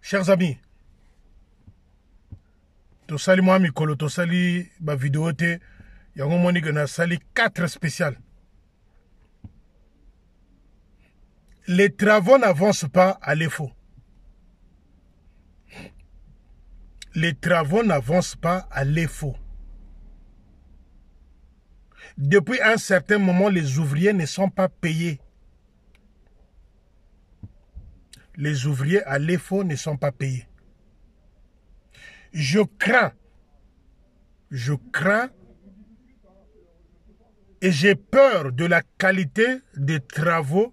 Chers amis, vidéo. Il mikolo ma vidéo. te où on a sali quatre spéciales. les travaux n'avancent pas à l'effort les travaux n'avancent pas à l'effort depuis un certain moment les ouvriers ne sont pas payés les ouvriers à l'EFO ne sont pas payés. Je crains, je crains et j'ai peur de la qualité des travaux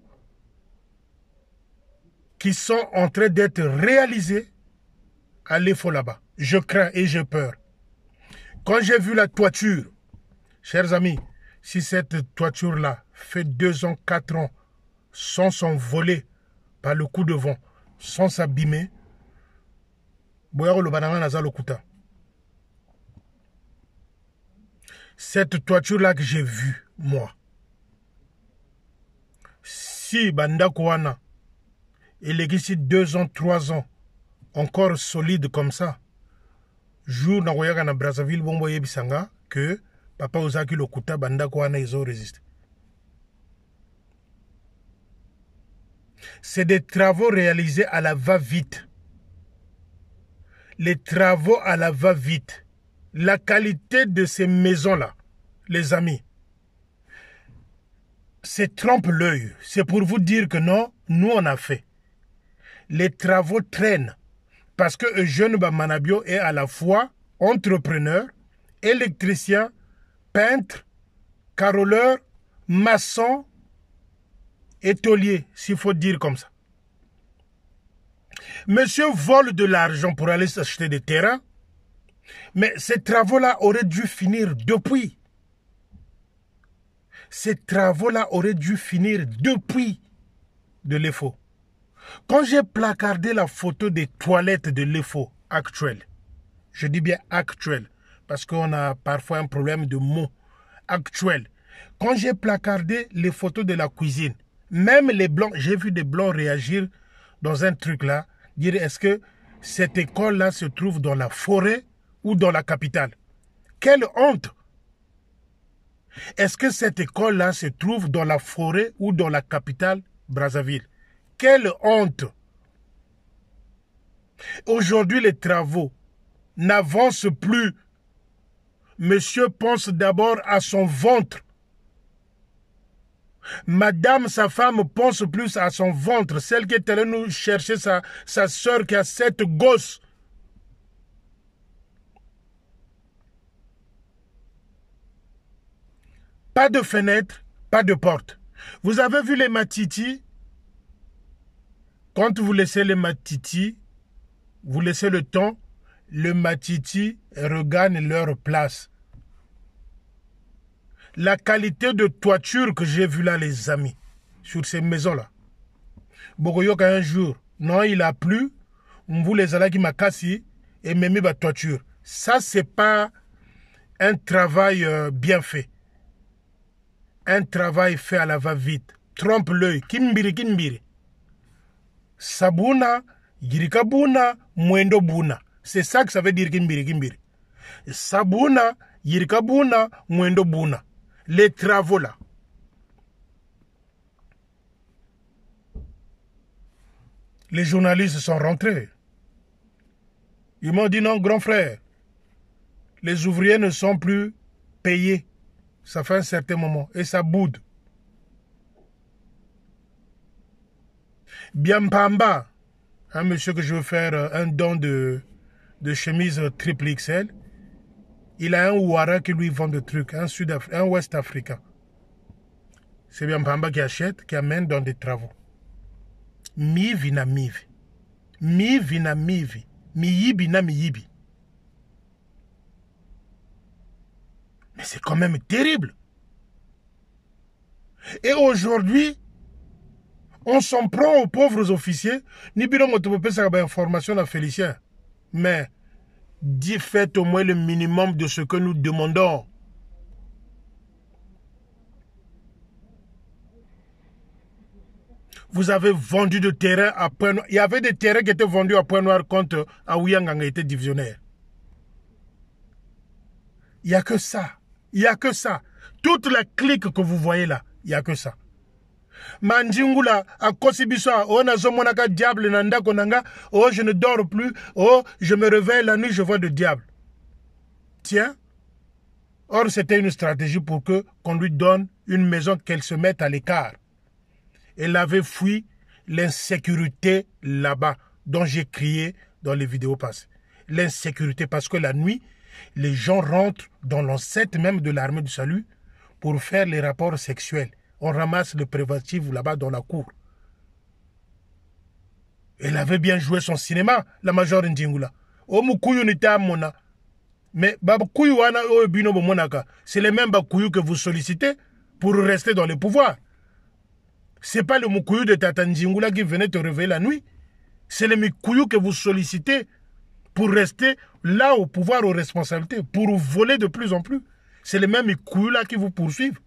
qui sont en train d'être réalisés à l'EFO là-bas. Je crains et j'ai peur. Quand j'ai vu la toiture, chers amis, si cette toiture-là fait deux ans, quatre ans, sans s'envoler par le coup de vent, sans s'abîmer, cette toiture-là que j'ai vue, moi, si bandakwana, il existe deux ans, trois ans, encore solide comme ça, jour na Brazzaville, Bomboye Bisanga, que Papa Ozaki Lokuta, Bandakouana, ils ont résisté. c'est des travaux réalisés à la va-vite. Les travaux à la va-vite. La qualité de ces maisons-là, les amis, c'est trompe l'œil. C'est pour vous dire que non, nous on a fait. Les travaux traînent parce que Eugène Bamanabio est à la fois entrepreneur, électricien, peintre, caroleur, maçon, étolier, s'il faut dire comme ça. Monsieur vole de l'argent pour aller s'acheter des terrains, mais ces travaux-là auraient dû finir depuis. Ces travaux-là auraient dû finir depuis de l'EFO. Quand j'ai placardé la photo des toilettes de l'EFO actuelle, je dis bien actuelle, parce qu'on a parfois un problème de mots, actuel. Quand j'ai placardé les photos de la cuisine, même les blancs, j'ai vu des blancs réagir dans un truc là, dire est-ce que cette école là se trouve dans la forêt ou dans la capitale Quelle honte Est-ce que cette école là se trouve dans la forêt ou dans la capitale Brazzaville Quelle honte Aujourd'hui, les travaux n'avancent plus. Monsieur pense d'abord à son ventre. Madame, sa femme, pense plus à son ventre, celle qui est allée nous chercher sa, sa soeur qui a sept gosses. Pas de fenêtre, pas de porte. Vous avez vu les Matiti Quand vous laissez les Matiti, vous laissez le temps, les matiti regagne leur place. La qualité de toiture que j'ai vue là, les amis, sur ces maisons-là. Bogoyoka, un jour, non, il a plu. Vous les qui m'a cassé et m'a mis ma toiture. Ça, c'est pas un travail euh, bien fait. Un travail fait à la va-vite. Trompe l'œil. Kimbiri, kimbiri. Sabuna, Yirikabuna, Mwendo Buna. C'est ça que ça veut dire Kimbiri, kimbiri. Sabuna, Yirikabuna, Mwendo Buna les travaux là. Les journalistes sont rentrés. Ils m'ont dit non, grand frère, les ouvriers ne sont plus payés. Ça fait un certain moment et ça boude. Biampamba, un monsieur que je veux faire euh, un don de, de chemise triple XL, il a un Ouara qui lui vend des trucs, un, Sud Ouest africain. C'est bien Bamba qui achète, qui amène dans des travaux. Mivi na mivi. Mivi na mivi. Miyibi na miyibi. Mais c'est quand même terrible. Et aujourd'hui, on s'en prend aux pauvres officiers. Ni pas information ben, à Félicien. Mais Dites, faites au moins le minimum de ce que nous demandons. Vous avez vendu de terrain à Point Noir. Il y avait des terrains qui étaient vendus à Point Noir contre Aouyang était divisionnaire. Il n'y a que ça. Il n'y a que ça. Toute la clique que vous voyez là, il n'y a que ça. Oh, diable na konanga oh je ne dors plus oh je me réveille la nuit je vois le diable tiens or c'était une stratégie pour que qu'on lui donne une maison qu'elle se mette à l'écart elle avait fui l'insécurité là-bas dont j'ai crié dans les vidéos passées l'insécurité parce que la nuit les gens rentrent dans l'enceinte même de l'armée du salut pour faire les rapports sexuels on ramasse le préventif là-bas dans la cour. Elle avait bien joué son cinéma, la major oh, Mona. Mais oh, c'est les mêmes bakouyou que vous sollicitez pour rester dans le pouvoir. Ce n'est pas le Mukuyu de Tata Ndingula qui venait te réveiller la nuit. C'est le Mukuyu que vous sollicitez pour rester là au pouvoir, aux responsabilités, pour voler de plus en plus. C'est les mêmes Mukuyu là qui vous poursuivent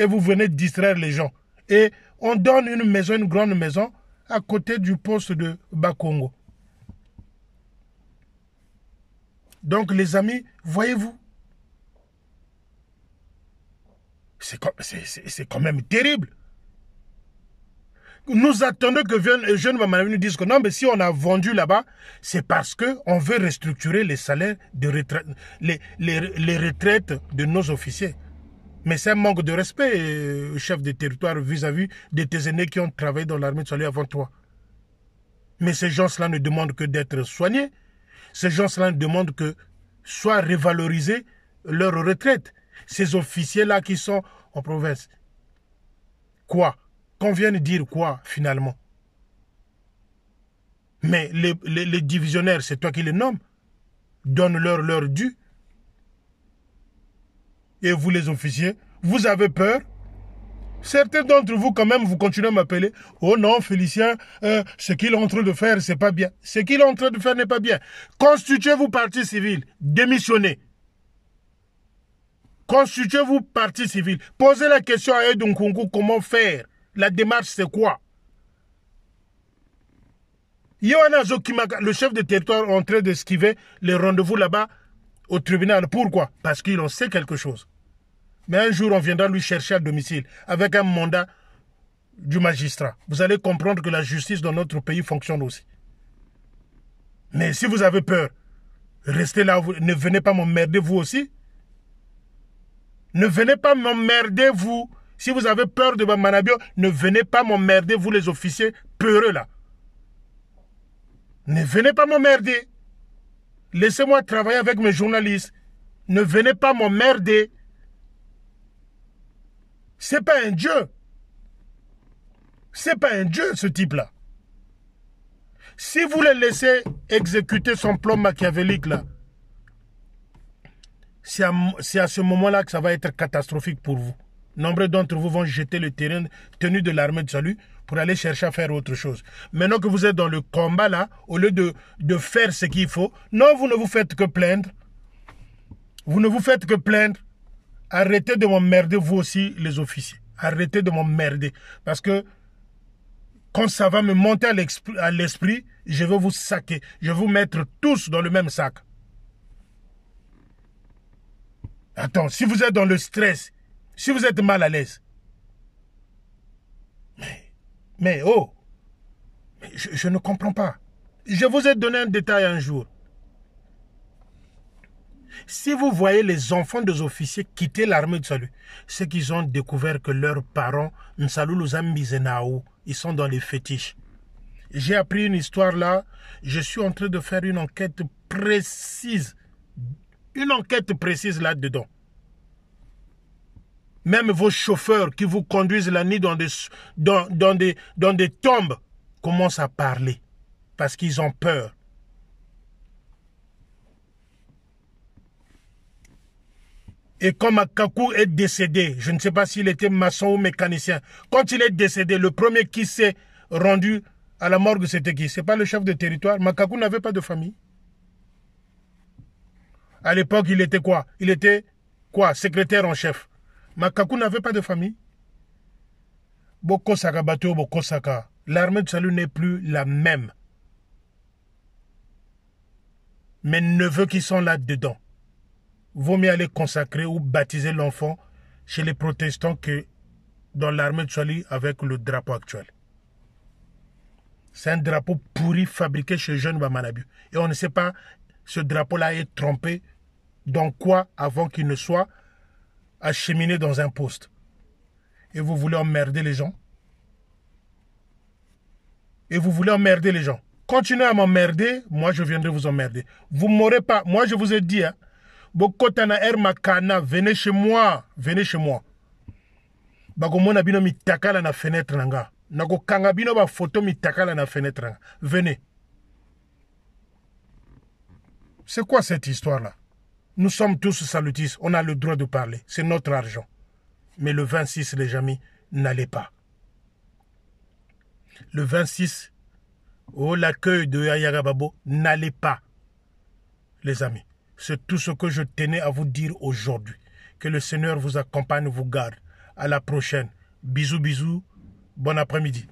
et vous venez distraire les gens. Et on donne une maison, une grande maison, à côté du poste de Bakongo. Donc les amis, voyez-vous, c'est quand même terrible. Nous attendons que jeunes jeune maman nous dise que non, mais si on a vendu là-bas, c'est parce qu'on veut restructurer les salaires de retraite, les, les retraites de nos officiers. Mais c'est un manque de respect, euh, chef de territoire, vis-à-vis de tes aînés e qui ont travaillé dans l'armée de salut avant toi. Mais ces gens-là ne demandent que d'être soignés. Ces gens-là ne demandent que soit révalorisée leur retraite. Ces officiers-là qui sont en province. Quoi Qu'on vienne dire quoi finalement Mais les, les divisionnaires, c'est toi qui les nommes. Donne-leur leur dû et vous les officiers, vous avez peur Certains d'entre vous, quand même, vous continuez à m'appeler. Oh non, Félicien, euh, ce qu'il est en train de faire, c'est pas bien. Ce qu'il est en train de faire n'est pas bien. Constituez-vous parti civil. Démissionnez. Constituez-vous parti civil. Posez la question à Kongo comment faire. La démarche, c'est quoi Yohana Zokimaga, le chef de territoire, est en train d'esquiver les rendez-vous là-bas au tribunal. Pourquoi Parce qu'il en sait quelque chose. Mais un jour, on viendra lui chercher à domicile avec un mandat du magistrat. Vous allez comprendre que la justice dans notre pays fonctionne aussi. Mais si vous avez peur, restez là, ne venez pas m'emmerder vous aussi. Ne venez pas m'emmerder vous. Si vous avez peur de Manabio, ne venez pas m'emmerder vous les officiers peureux là. Ne venez pas m'emmerder. Laissez-moi travailler avec mes journalistes. Ne venez pas m'emmerder. C'est pas un dieu. C'est pas un dieu, ce type-là. Si vous le laissez exécuter son plan machiavélique, là, c'est à, à, ce moment-là que ça va être catastrophique pour vous. Nombre d'entre vous vont jeter le terrain tenu de l'armée de salut pour aller chercher à faire autre chose. Maintenant que vous êtes dans le combat là, au lieu de, de faire ce qu'il faut, non, vous ne vous faites que plaindre. Vous ne vous faites que plaindre. Arrêtez de m'emmerder, vous aussi, les officiers. Arrêtez de m'emmerder. Parce que quand ça va me monter à l'esprit, je vais vous saquer. Je vais vous mettre tous dans le même sac. Attends, si vous êtes dans le stress, si vous êtes mal à l'aise, mais mais oh, je, ne comprends pas. Je vous ai donné un détail un jour. Si vous voyez les enfants des officiers quitter l'armée de salut, c'est qu'ils ont découvert que leurs parents, ils sont dans les fétiches. J'ai appris une histoire là. Je suis en train de faire une enquête précise. Une enquête précise là-dedans. Même vos chauffeurs qui vous conduisent la nuit dans des, dans, des, dans des tombes commencent à parler parce qu'ils ont peur. Et quand Makaku est décédé, je ne sais pas s'il était maçon ou mécanicien, quand il est décédé, le premier qui s'est rendu à la morgue, c'était qui C'est pas le chef de territoire. Makaku n'avait pas de famille. À l'époque, il était quoi Il était quoi Secrétaire en chef. Makaku n'avait pas de famille. Boko Bato Boko Saka. L'armée de salut n'est plus la même. Mes neveux qui sont là-dedans, vaut mieux aller consacrer ou baptiser l'enfant chez les protestants que dans l'armée de salut avec le drapeau actuel. C'est un drapeau pourri fabriqué chez Jeune Bamanabu. Et on ne sait pas, ce drapeau-là est trompé dans quoi avant qu'il ne soit cheminer dans un poste. Et vous voulez emmerder les gens. Et vous voulez emmerder les gens. Continuez à m'emmerder, moi je viendrai vous emmerder. Vous m'aurez pas. Moi je vous ai dit, hein, venez chez moi, venez chez moi. Bakomona bino na fenêtre nanga. kanga photo mitakala na fenêtre Venez. C'est quoi cette histoire-là nous sommes tous salutistes, on a le droit de parler, c'est notre argent. Mais le 26, les amis, n'allez pas. Le 26, oh, l'accueil de Gababo, n'allez pas. Les amis, c'est tout ce que je tenais à vous dire aujourd'hui. Que le Seigneur vous accompagne, vous garde. À la prochaine. Bisous, bisous. Bon après-midi.